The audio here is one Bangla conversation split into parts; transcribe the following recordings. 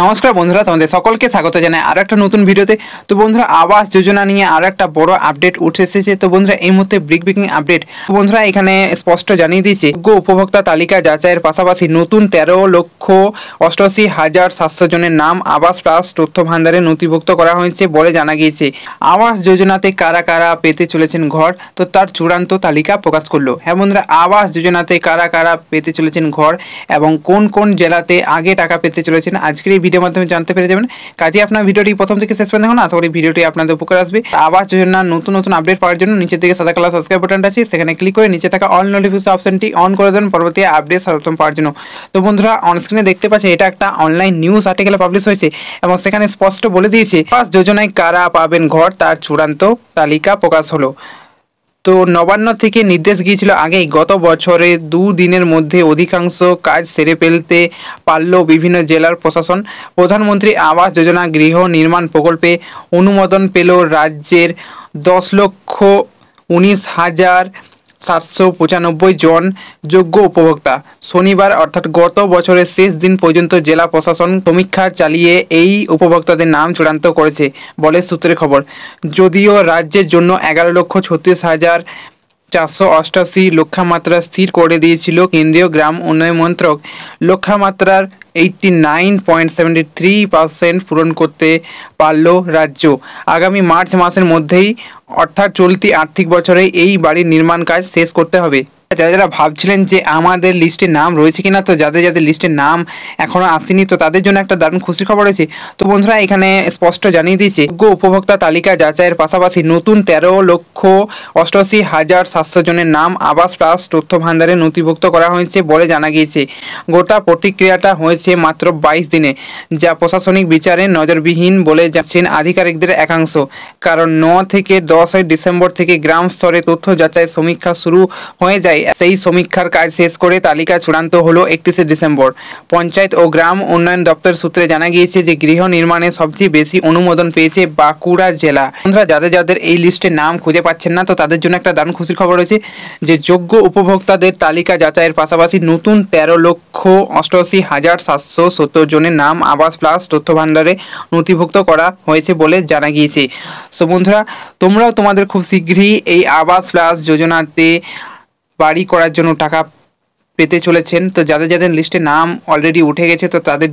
নমস্কার বন্ধুরা তোমাদের সকলকে স্বাগত জানাই আর একটা নতুন ভিডিওতে তো বন্ধুরা আবাস যোজনা নিয়ে আর একটা বড় আপডেট উঠে এসেছে তো বন্ধুরা এই মুহূর্তে ব্রিক ব্রিকিং আপডেট বন্ধুরা এখানে স্পষ্ট জানিয়ে দিয়েছে যোগ্য উপভোক্তা তালিকা যাচাইয়ের পাশাপাশি নতুন তেরো লক্ষ অষ্টআশি হাজার সাতশো জনের নাম আবাস প্লাস তথ্য ভান্ডারে নথিভুক্ত করা হয়েছে বলে জানা গিয়েছে আবাস যোজনাতে কারা কারা পেতে চলেছেন ঘর তো তার চূড়ান্ত তালিকা প্রকাশ করলো হ্যাঁ বন্ধুরা আবাস যোজনাতে কারা কারা পেতে চলেছেন ঘর এবং কোন কোন জেলাতে আগে টাকা পেতে চলেছেন আজকের এই ভিডিওর মাধ্যমে জানতে পেরে যাবেন কাজে আপনার ভিডিওটি প্রথম থেকে শেষ পর্যন্ত দেখুন আশা করি ভিডিওটি আপনাদের উপকার আসবে আবার যোজনা নতুন নতুন আপডেট পাওয়ার জন্য নিচের থেকে সাদা কালার সাবস্ক্রাইব বাটনটা আছে সেখানে ক্লিক করে নিচে থাকা অল নোটিফিকেশন অপশনটি অন করে দেন পরবর্তী আপডেট সর্বপ্রথম পাওয়ার জন্য তো বন্ধুরা অনস্ক্রিনে দেখতে পাচ্ছেন এটা একটা অনলাইন নিউজ আর্টিকেল পাবলিশ হয়েছে এবং সেখানে স্পষ্ট বলে দিয়েছে ফার্স্ট যোজনায় কারা পাবেন ঘর তার চূড়ান্ত তালিকা প্রকাশ হলো তো নবান্ন থেকে নির্দেশ গিয়েছিল আগেই গত বছরে দুদিনের মধ্যে অধিকাংশ কাজ সেরে ফেলতে পারল বিভিন্ন জেলার প্রশাসন প্রধানমন্ত্রী আবাস যোজনা গৃহ নির্মাণ প্রকল্পে অনুমোদন পেল রাজ্যের দশ লক্ষ উনিশ হাজার সাতশো পঁচানব্বই জন যোগ্য উপভোক্তা শনিবার অর্থাৎ গত বছরের শেষ দিন পর্যন্ত জেলা প্রশাসন সমীক্ষা চালিয়ে এই উপভোক্তাদের নাম চূড়ান্ত করেছে বলে সূত্রে খবর যদিও রাজ্যের জন্য এগারো লক্ষ ছত্রিশ হাজার চারশো অষ্টাশি লক্ষামাত্রা স্থির করে দিয়েছিল কেন্দ্রীয় গ্রাম উন্নয়ন মন্ত্রক লক্ষামাত্রার eighty nine point seventy three percent পূরণ করতে পারল রাজ্য আগামী মার্চ মাসের মধ্যেই অর্থাৎ চলতি আর্থিক বছরে এই বাড়ির নির্মাণ কাজ শেষ করতে হবে আচ্ছা, যারা যারা ভাবছিলেন যে আমাদের লিস্টে নাম রয়েছে কিনা তো যাদের যাদের লিস্টে নাম এখনও আসেনি তো তাদের জন্য একটা দারুণ খুশির খবর রয়েছে তো বন্ধুরা এখানে স্পষ্ট জানিয়ে দিয়েছে যোগ্য উপভোক্তা তালিকা যাচাইয়ের পাশাপাশি নতুন তেরো লক্ষ অষ্টআশি হাজার সাতশো জনের নাম আবাস প্লাস তথ্য ভাণ্ডারে নথিভুক্ত করা হয়েছে বলে জানা গিয়েছে গোটা প্রতিক্রিয়াটা হয়েছে মাত্র বাইশ দিনে যা প্রশাসনিক বিচারে নজরবিহীন বলে যাচ্ছেন আধিকারিকদের একাংশ কারণ ন থেকে দশই ডিসেম্বর থেকে গ্রাম স্তরে তথ্য যাচাই সমীক্ষা শুরু হয়ে যায় সেই সমীক্ষার কাজ শেষ করে তালিকা চূড়ান্ত হলো একত্রিশে ডিসেম্বর পঞ্চায়েত ও গ্রাম উন্নয়ন দপ্তর সূত্রে জানা গিয়েছে যে গৃহ নির্মাণে সবচেয়ে বেশি অনুমোদন পেয়েছে বাঁকুড়া জেলা বন্ধুরা যাদের যাদের এই লিস্টে নাম খুঁজে পাচ্ছেন না তো তাদের জন্য একটা দারুণ খুশির খবর রয়েছে যে যোগ্য উপভোক্তাদের তালিকা যাচাইয়ের পাশাপাশি নতুন তেরো লক্ষ অষ্টআশি হাজার সাতশো সত্তর জনের নাম আবাস প্লাস তথ্য ভাণ্ডারে নথিভুক্ত করা হয়েছে বলে জানা গিয়েছে সো বন্ধুরা তোমরাও তোমাদের খুব শীঘ্রই এই আবাস প্লাস যোজনাতে বাড়ি করার জন্য টাকা পেতে চলেছেন তো যাদের যাদের লিস্টে নাম অলরেডি উঠে গেছে তো তাদের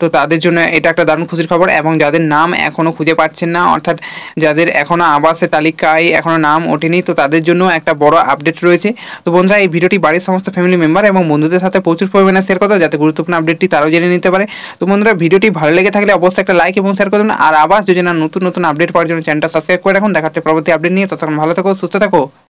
তো তাদের জন্য এটা একটা দারুণ খুশির খবর এবং যাদের নাম এখনও খুঁজে পাচ্ছেন না অর্থাৎ যাদের এখনও আবাসের তালিকায় এখনও নাম ওঠেনি তো তাদের জন্য একটা বড় আপডেট রয়েছে তো বন্ধুরা এই ভিডিওটি বাড়ির সমস্ত ফ্যামিলি মেম্বার এবং বন্ধুদের সাথে প্রচুর পরিমাণে শেয়ার করো যাতে গুরুত্বপূর্ণ আপডেটটি তারাও জেনে নিতে পারে তো বন্ধুরা ভিডিওটি ভালো লেগে থাকলে অবশ্যই একটা লাইক এবং শেয়ার করুন আর আবাস যোজনা নতুন নতুন আপডেট পাওয়ার জন্য চ্যানেলটা সাবস্ক্রাইব করে রাখুন দেখাচ্ছে পরবর্তী আপডেট নিয়ে ততক্ষণ ভালো থাকো সুস্থ থাকো